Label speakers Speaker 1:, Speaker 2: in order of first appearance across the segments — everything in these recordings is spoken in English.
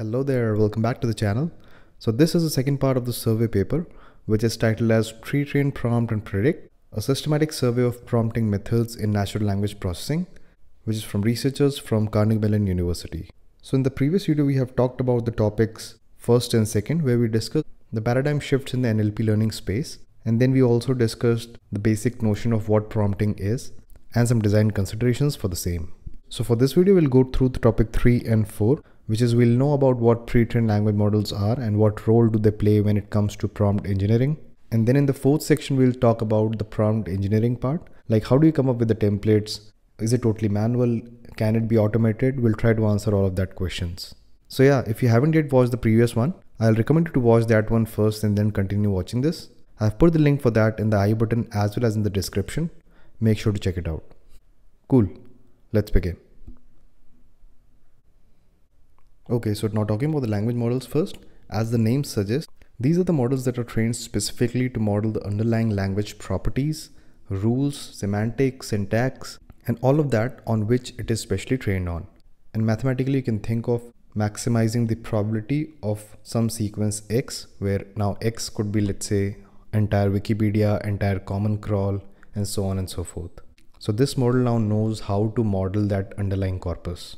Speaker 1: Hello there, welcome back to the channel. So this is the second part of the survey paper, which is titled as Pre-train Prompt and Predict, a systematic survey of prompting methods in natural language processing, which is from researchers from Carnegie Mellon University. So in the previous video, we have talked about the topics first and second, where we discussed the paradigm shifts in the NLP learning space. And then we also discussed the basic notion of what prompting is and some design considerations for the same. So for this video, we'll go through the topic three and four, which is we'll know about what pre-trained language models are and what role do they play when it comes to prompt engineering. And then in the fourth section, we'll talk about the prompt engineering part, like how do you come up with the templates? Is it totally manual? Can it be automated? We'll try to answer all of that questions. So yeah, if you haven't yet watched the previous one, I'll recommend you to watch that one first and then continue watching this. I've put the link for that in the i button as well as in the description. Make sure to check it out. Cool. Let's begin. Okay, so now talking about the language models first, as the name suggests, these are the models that are trained specifically to model the underlying language properties, rules, semantics, syntax, and all of that on which it is specially trained on. And mathematically, you can think of maximizing the probability of some sequence x, where now x could be, let's say, entire Wikipedia, entire common crawl, and so on and so forth. So this model now knows how to model that underlying corpus.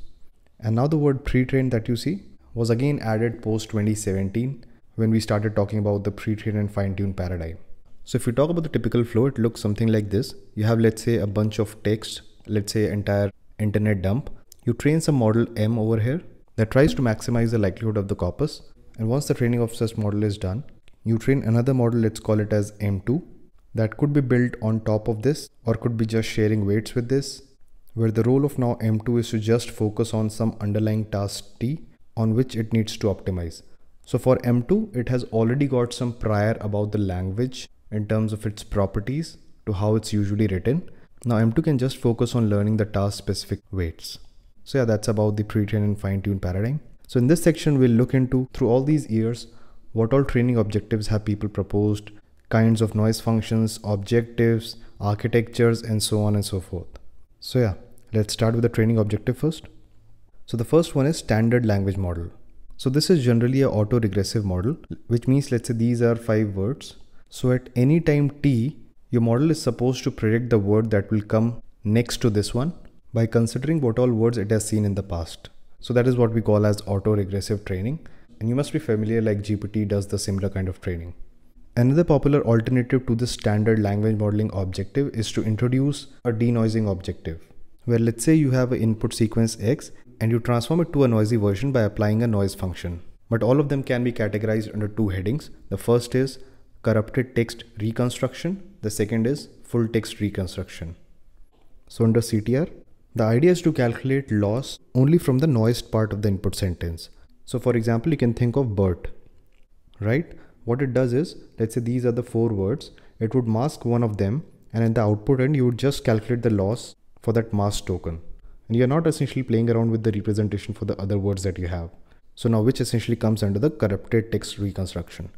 Speaker 1: And now the word pre-trained that you see was again added post 2017 when we started talking about the pre-trained and fine-tuned paradigm. So if you talk about the typical flow, it looks something like this. You have let's say a bunch of text, let's say entire internet dump. You train some model M over here that tries to maximize the likelihood of the corpus. And once the training of such model is done, you train another model, let's call it as M2, that could be built on top of this or could be just sharing weights with this where the role of now M2 is to just focus on some underlying task T on which it needs to optimize. So for M2, it has already got some prior about the language in terms of its properties to how it's usually written. Now M2 can just focus on learning the task specific weights. So yeah, that's about the pre-trained and fine tune paradigm. So in this section, we'll look into through all these years, what all training objectives have people proposed, kinds of noise functions, objectives, architectures, and so on and so forth. So yeah, let's start with the training objective first. So the first one is standard language model. So this is generally a auto-regressive model, which means let's say these are five words. So at any time t, your model is supposed to predict the word that will come next to this one by considering what all words it has seen in the past. So that is what we call as auto-regressive training. And you must be familiar like GPT does the similar kind of training. Another popular alternative to the standard language modeling objective is to introduce a denoising objective, where let's say you have an input sequence X and you transform it to a noisy version by applying a noise function. But all of them can be categorized under two headings. The first is corrupted text reconstruction, the second is full text reconstruction. So under CTR, the idea is to calculate loss only from the noised part of the input sentence. So for example, you can think of Bert, right? what it does is let's say these are the four words it would mask one of them and at the output end you would just calculate the loss for that mask token and you're not essentially playing around with the representation for the other words that you have so now which essentially comes under the corrupted text reconstruction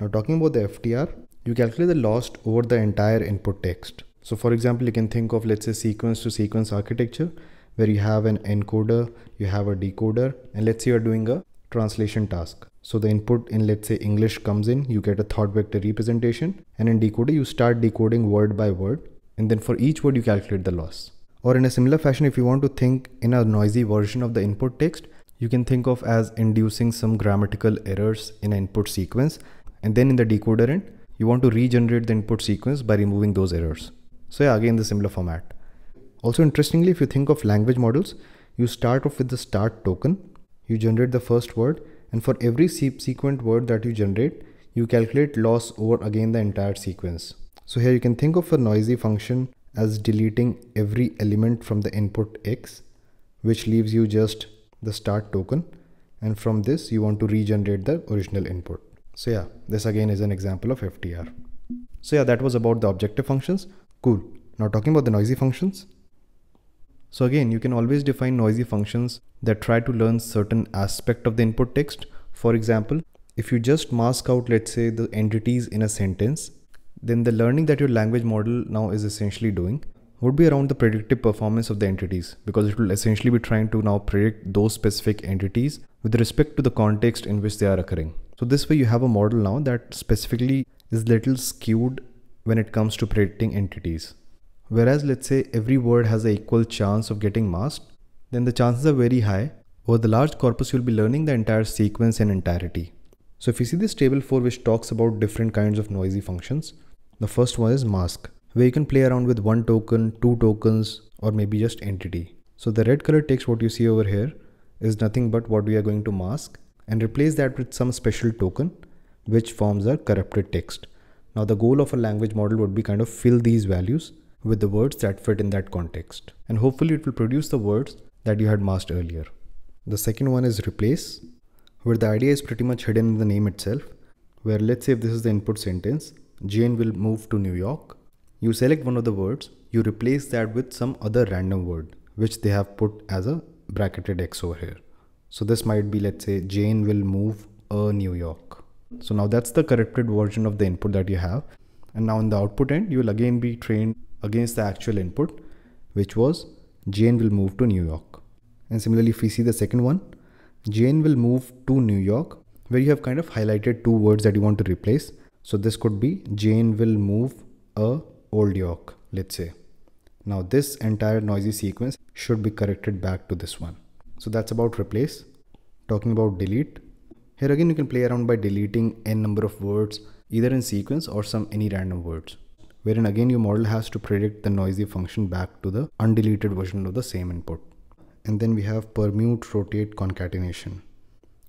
Speaker 1: now talking about the ftr you calculate the loss over the entire input text so for example you can think of let's say sequence to sequence architecture where you have an encoder you have a decoder and let's say you're doing a translation task so the input in let's say English comes in, you get a thought vector representation and in decoder you start decoding word by word and then for each word you calculate the loss. Or in a similar fashion if you want to think in a noisy version of the input text, you can think of as inducing some grammatical errors in an input sequence and then in the decoder end you want to regenerate the input sequence by removing those errors. So yeah, again the similar format. Also interestingly, if you think of language models, you start off with the start token, you generate the first word and for every subsequent word that you generate, you calculate loss over again the entire sequence. So here you can think of a noisy function as deleting every element from the input x, which leaves you just the start token. And from this, you want to regenerate the original input. So yeah, this again is an example of FTR. So yeah, that was about the objective functions. Cool. Now talking about the noisy functions, so again, you can always define noisy functions that try to learn certain aspect of the input text. For example, if you just mask out, let's say the entities in a sentence, then the learning that your language model now is essentially doing would be around the predictive performance of the entities because it will essentially be trying to now predict those specific entities with respect to the context in which they are occurring. So this way you have a model now that specifically is little skewed when it comes to predicting entities. Whereas let's say every word has an equal chance of getting masked, then the chances are very high. Over the large corpus, you'll be learning the entire sequence in entirety. So if you see this table 4 which talks about different kinds of noisy functions, the first one is mask, where you can play around with one token, two tokens, or maybe just entity. So the red color text what you see over here is nothing but what we are going to mask and replace that with some special token which forms a corrupted text. Now the goal of a language model would be kind of fill these values with the words that fit in that context. And hopefully it will produce the words that you had masked earlier. The second one is replace, where the idea is pretty much hidden in the name itself, where let's say if this is the input sentence, Jane will move to New York. You select one of the words, you replace that with some other random word, which they have put as a bracketed X over here. So this might be, let's say, Jane will move a New York. So now that's the corrected version of the input that you have. And now in the output end, you will again be trained against the actual input, which was Jane will move to New York. And similarly, if we see the second one, Jane will move to New York, where you have kind of highlighted two words that you want to replace. So this could be Jane will move a old York, let's say. Now this entire noisy sequence should be corrected back to this one. So that's about replace. Talking about delete. Here again you can play around by deleting n number of words either in sequence or some any random words wherein again your model has to predict the noisy function back to the undeleted version of the same input. And then we have permute, rotate, concatenation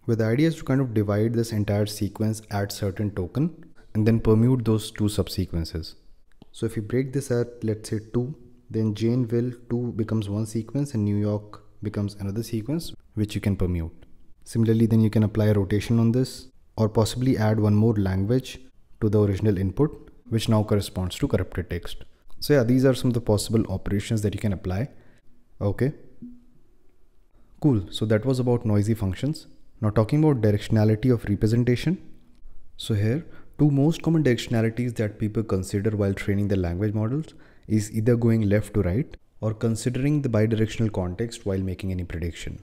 Speaker 1: where the idea is to kind of divide this entire sequence at certain token and then permute those two subsequences. So if you break this at let's say 2 then Janeville 2 becomes one sequence and New York becomes another sequence which you can permute. Similarly then you can apply a rotation on this or possibly add one more language to the original input which now corresponds to corrupted text. So yeah, these are some of the possible operations that you can apply. Okay. Cool. So that was about noisy functions. Now talking about directionality of representation. So here, two most common directionalities that people consider while training their language models is either going left to right or considering the bidirectional context while making any prediction.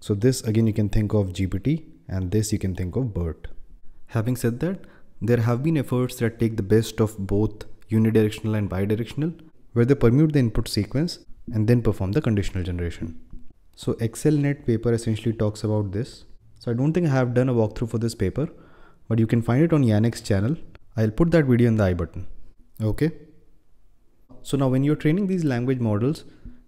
Speaker 1: So this again you can think of GPT and this you can think of BERT. Having said that, there have been efforts that take the best of both unidirectional and bidirectional, where they permute the input sequence and then perform the conditional generation. So ExcelNet paper essentially talks about this. So I don't think I have done a walkthrough for this paper, but you can find it on Yannick's channel. I'll put that video in the I button. Okay. So now when you're training these language models,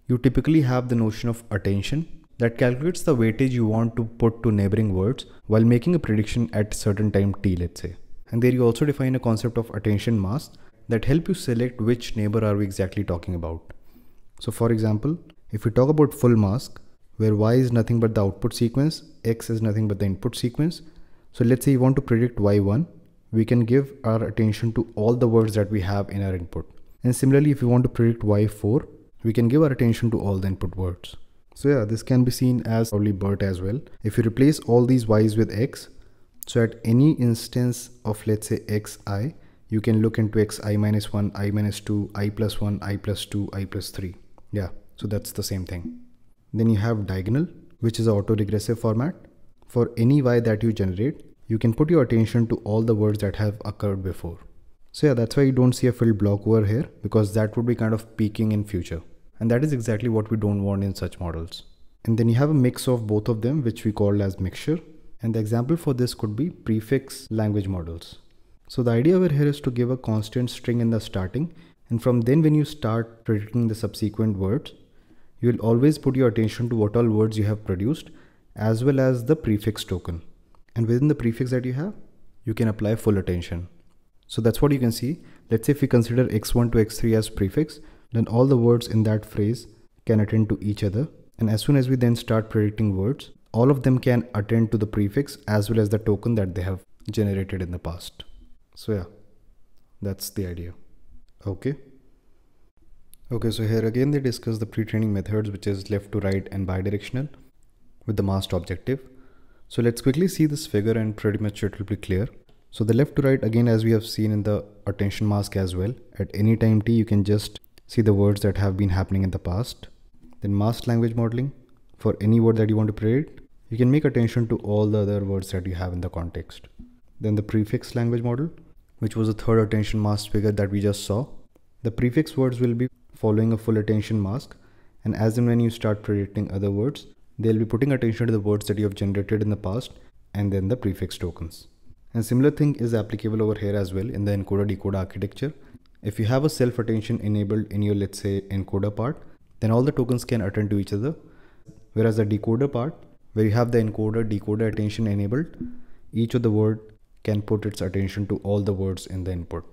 Speaker 1: you typically have the notion of attention that calculates the weightage you want to put to neighboring words while making a prediction at certain time t let's say and there you also define a concept of attention mask that help you select which neighbor are we exactly talking about. So for example, if we talk about full mask, where y is nothing but the output sequence, x is nothing but the input sequence. So let's say you want to predict y1, we can give our attention to all the words that we have in our input. And similarly, if we want to predict y4, we can give our attention to all the input words. So yeah, this can be seen as probably BERT as well. If you replace all these y's with x, so at any instance of let's say xi, you can look into xi minus 1, i minus 2, i plus 1, i plus 2, i plus 3. Yeah, so that's the same thing. Then you have diagonal, which is auto-regressive format. For any y that you generate, you can put your attention to all the words that have occurred before. So yeah, that's why you don't see a filled block over here because that would be kind of peaking in future. And that is exactly what we don't want in such models. And then you have a mix of both of them, which we call as mixture. And the example for this could be prefix language models. So the idea over here is to give a constant string in the starting and from then when you start predicting the subsequent words, you will always put your attention to what all words you have produced as well as the prefix token. And within the prefix that you have, you can apply full attention. So that's what you can see. Let's say if we consider x1 to x3 as prefix, then all the words in that phrase can attend to each other. And as soon as we then start predicting words, all of them can attend to the prefix as well as the token that they have generated in the past. So yeah, that's the idea. Okay. Okay, so here again they discuss the pre-training methods which is left to right and bidirectional with the masked objective. So let's quickly see this figure and pretty much it will be clear. So the left to right again as we have seen in the attention mask as well at any time t you can just see the words that have been happening in the past. Then masked language modeling for any word that you want to predict, you can make attention to all the other words that you have in the context. Then the prefix language model, which was the third attention mask figure that we just saw. The prefix words will be following a full attention mask and as and when you start predicting other words, they'll be putting attention to the words that you have generated in the past and then the prefix tokens. And similar thing is applicable over here as well in the encoder-decoder architecture. If you have a self-attention enabled in your let's say encoder part, then all the tokens can attend to each other Whereas the decoder part, where you have the encoder decoder attention enabled, each of the word can put its attention to all the words in the input.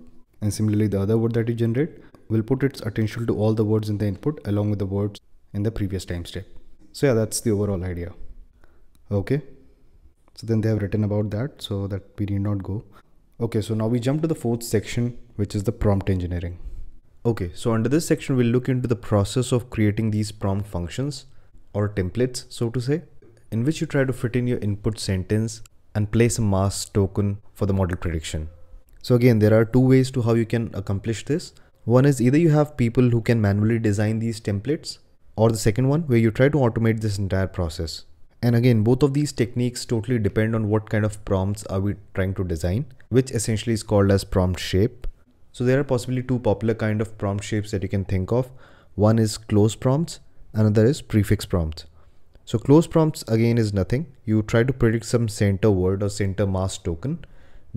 Speaker 1: And similarly, the other word that you generate will put its attention to all the words in the input along with the words in the previous time step. So yeah, that's the overall idea. Okay. So then they have written about that so that we need not go. Okay, so now we jump to the fourth section, which is the prompt engineering. Okay, so under this section, we'll look into the process of creating these prompt functions or templates so to say in which you try to fit in your input sentence and place a mask token for the model prediction. So again, there are two ways to how you can accomplish this. One is either you have people who can manually design these templates or the second one where you try to automate this entire process. And again, both of these techniques totally depend on what kind of prompts are we trying to design, which essentially is called as prompt shape. So there are possibly two popular kind of prompt shapes that you can think of. One is close prompts another is prefix prompts. So close prompts again is nothing. You try to predict some center word or center mass token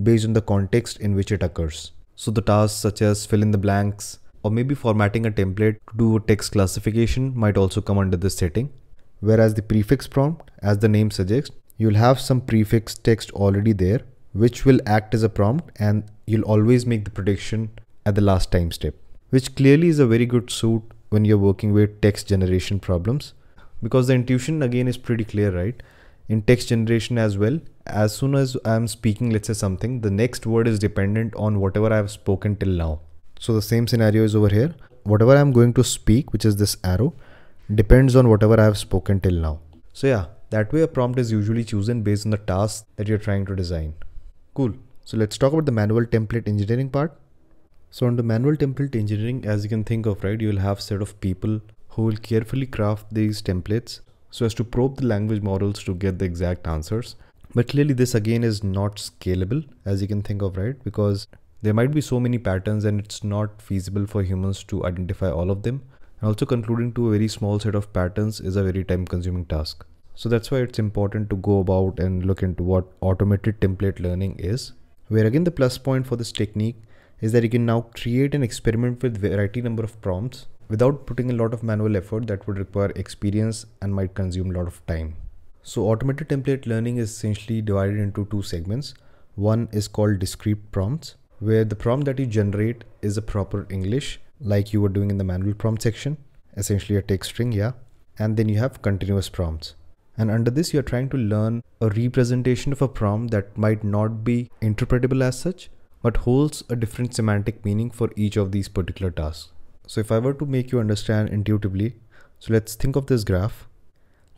Speaker 1: based on the context in which it occurs. So the tasks such as fill in the blanks or maybe formatting a template to do a text classification might also come under this setting. Whereas the prefix prompt, as the name suggests, you'll have some prefix text already there which will act as a prompt and you'll always make the prediction at the last time step, which clearly is a very good suit when you're working with text generation problems because the intuition again is pretty clear right in text generation as well as soon as i'm speaking let's say something the next word is dependent on whatever i've spoken till now so the same scenario is over here whatever i'm going to speak which is this arrow depends on whatever i've spoken till now so yeah that way a prompt is usually chosen based on the task that you're trying to design cool so let's talk about the manual template engineering part so under manual template engineering, as you can think of, right, you will have set of people who will carefully craft these templates so as to probe the language models to get the exact answers. But clearly this again is not scalable as you can think of, right? Because there might be so many patterns and it's not feasible for humans to identify all of them. And also concluding to a very small set of patterns is a very time consuming task. So that's why it's important to go about and look into what automated template learning is. Where again the plus point for this technique is that you can now create an experiment with variety number of prompts without putting a lot of manual effort that would require experience and might consume a lot of time. So automated template learning is essentially divided into two segments. One is called discrete prompts, where the prompt that you generate is a proper English, like you were doing in the manual prompt section, essentially a text string, yeah. And then you have continuous prompts. And under this, you're trying to learn a representation of a prompt that might not be interpretable as such, but holds a different semantic meaning for each of these particular tasks. So if I were to make you understand intuitively, so let's think of this graph.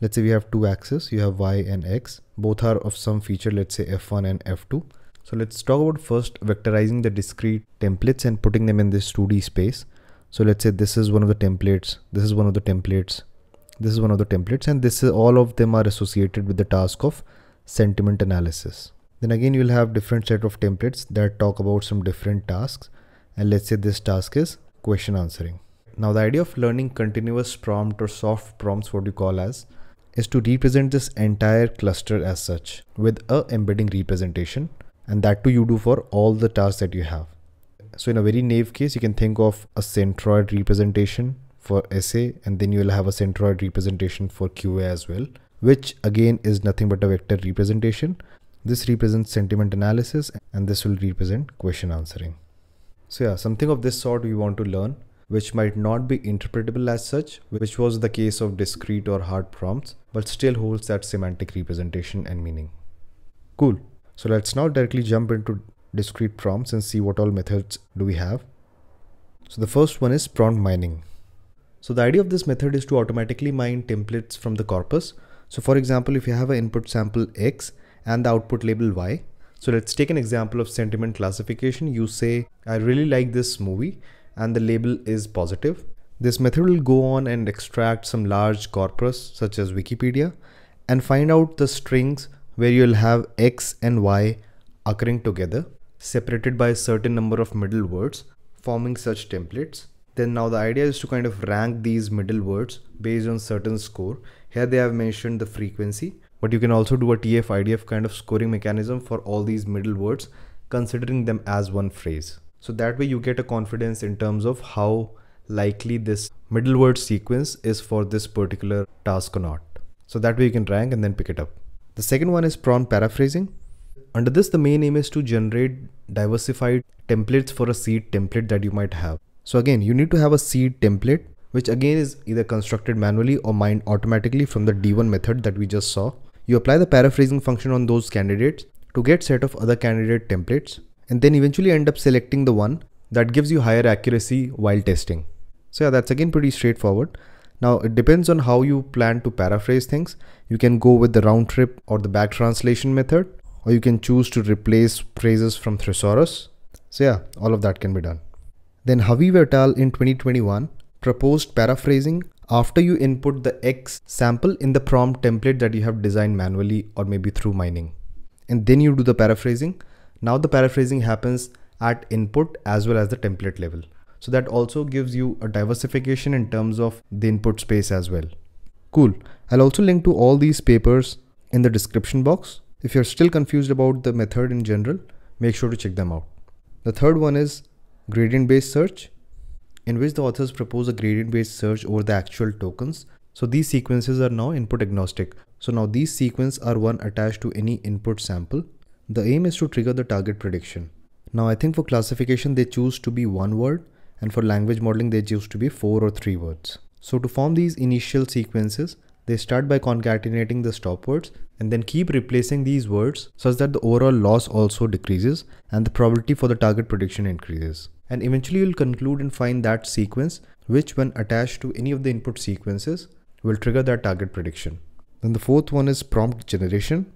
Speaker 1: Let's say we have two axes, you have y and x, both are of some feature, let's say f1 and f2. So let's talk about first vectorizing the discrete templates and putting them in this 2D space. So let's say this is one of the templates, this is one of the templates, this is one of the templates and this is all of them are associated with the task of sentiment analysis. Then again, you will have different set of templates that talk about some different tasks. And let's say this task is question answering. Now the idea of learning continuous prompt or soft prompts, what you call as, is to represent this entire cluster as such with a embedding representation. And that too you do for all the tasks that you have. So in a very naive case, you can think of a centroid representation for SA and then you will have a centroid representation for QA as well, which again is nothing but a vector representation this represents sentiment analysis and this will represent question answering. So yeah, something of this sort we want to learn which might not be interpretable as such, which was the case of discrete or hard prompts, but still holds that semantic representation and meaning. Cool. So let's now directly jump into discrete prompts and see what all methods do we have. So the first one is prompt mining. So the idea of this method is to automatically mine templates from the corpus. So for example, if you have an input sample X and the output label Y. So let's take an example of sentiment classification. You say, I really like this movie and the label is positive. This method will go on and extract some large corpus such as Wikipedia and find out the strings where you'll have X and Y occurring together separated by a certain number of middle words forming such templates. Then now the idea is to kind of rank these middle words based on certain score. Here they have mentioned the frequency but you can also do a TF IDF kind of scoring mechanism for all these middle words, considering them as one phrase. So that way you get a confidence in terms of how likely this middle word sequence is for this particular task or not. So that way you can rank and then pick it up. The second one is prawn paraphrasing. Under this, the main aim is to generate diversified templates for a seed template that you might have. So again, you need to have a seed template, which again is either constructed manually or mined automatically from the D1 method that we just saw. You apply the paraphrasing function on those candidates to get set of other candidate templates and then eventually end up selecting the one that gives you higher accuracy while testing. So yeah, that's again pretty straightforward. Now it depends on how you plan to paraphrase things. You can go with the round trip or the back translation method or you can choose to replace phrases from thesaurus. So yeah, all of that can be done. Then Havi Vertal in 2021 proposed paraphrasing after you input the X sample in the prompt template that you have designed manually or maybe through mining. And then you do the paraphrasing. Now the paraphrasing happens at input as well as the template level. So that also gives you a diversification in terms of the input space as well. Cool. I'll also link to all these papers in the description box. If you're still confused about the method in general, make sure to check them out. The third one is gradient based search in which the authors propose a gradient based search over the actual tokens. So these sequences are now input agnostic. So now these sequences are one attached to any input sample. The aim is to trigger the target prediction. Now I think for classification they choose to be one word and for language modeling they choose to be four or three words. So to form these initial sequences, they start by concatenating the stop words and then keep replacing these words such that the overall loss also decreases and the probability for the target prediction increases and eventually you'll conclude and find that sequence which when attached to any of the input sequences will trigger that target prediction. Then the fourth one is prompt generation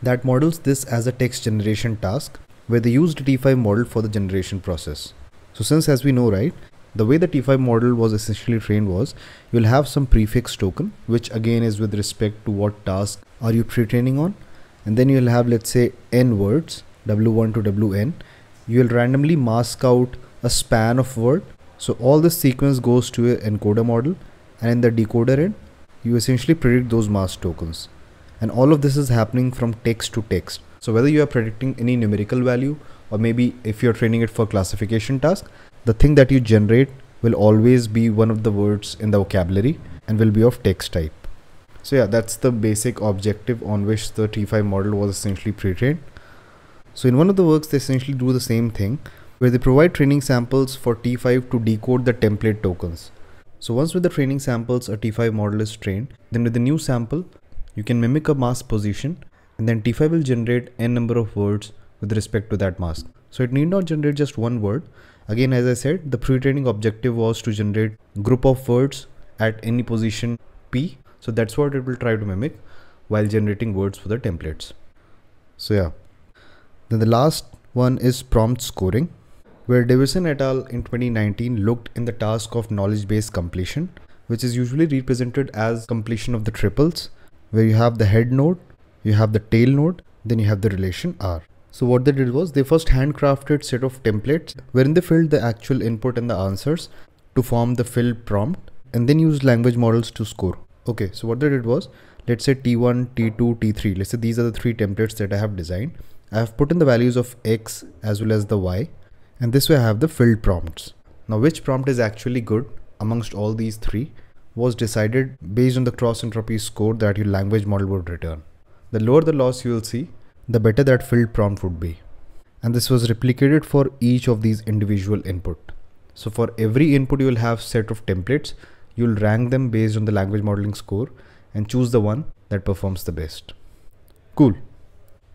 Speaker 1: that models this as a text generation task where they used T5 model for the generation process. So since as we know right, the way the T5 model was essentially trained was you'll have some prefix token which again is with respect to what task are you pre-training on and then you'll have let's say n words w1 to wn you'll randomly mask out a span of word. So all this sequence goes to a encoder model and in the decoder end, you essentially predict those mask tokens. And all of this is happening from text to text. So whether you are predicting any numerical value or maybe if you're training it for classification task, the thing that you generate will always be one of the words in the vocabulary and will be of text type. So yeah, that's the basic objective on which the T5 model was essentially pre-trained. So in one of the works, they essentially do the same thing where they provide training samples for T5 to decode the template tokens. So once with the training samples a T5 model is trained, then with the new sample, you can mimic a mask position and then T5 will generate n number of words with respect to that mask. So it need not generate just one word. Again, as I said, the pre-training objective was to generate group of words at any position P. So that's what it will try to mimic while generating words for the templates. So yeah. Then the last one is prompt scoring where Division et al. in 2019 looked in the task of knowledge based completion, which is usually represented as completion of the triples, where you have the head node, you have the tail node, then you have the relation R. So what they did was they first handcrafted set of templates wherein they filled the actual input and the answers to form the fill prompt and then used language models to score. Okay, so what they did was let's say T1, T2, T3. Let's say these are the three templates that I have designed. I have put in the values of X as well as the Y and this way I have the filled prompts. Now which prompt is actually good amongst all these three was decided based on the cross entropy score that your language model would return. The lower the loss you will see, the better that filled prompt would be. And this was replicated for each of these individual input. So for every input you will have set of templates, you'll rank them based on the language modeling score and choose the one that performs the best. Cool.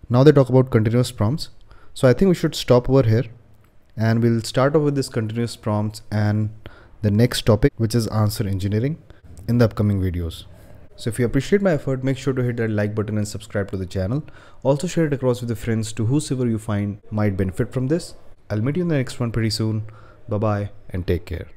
Speaker 1: Now they talk about continuous prompts. So I think we should stop over here and we'll start off with this continuous prompts and the next topic which is answer engineering in the upcoming videos. So if you appreciate my effort, make sure to hit that like button and subscribe to the channel. Also share it across with your friends to whosoever you find might benefit from this. I'll meet you in the next one pretty soon. Bye bye and take care.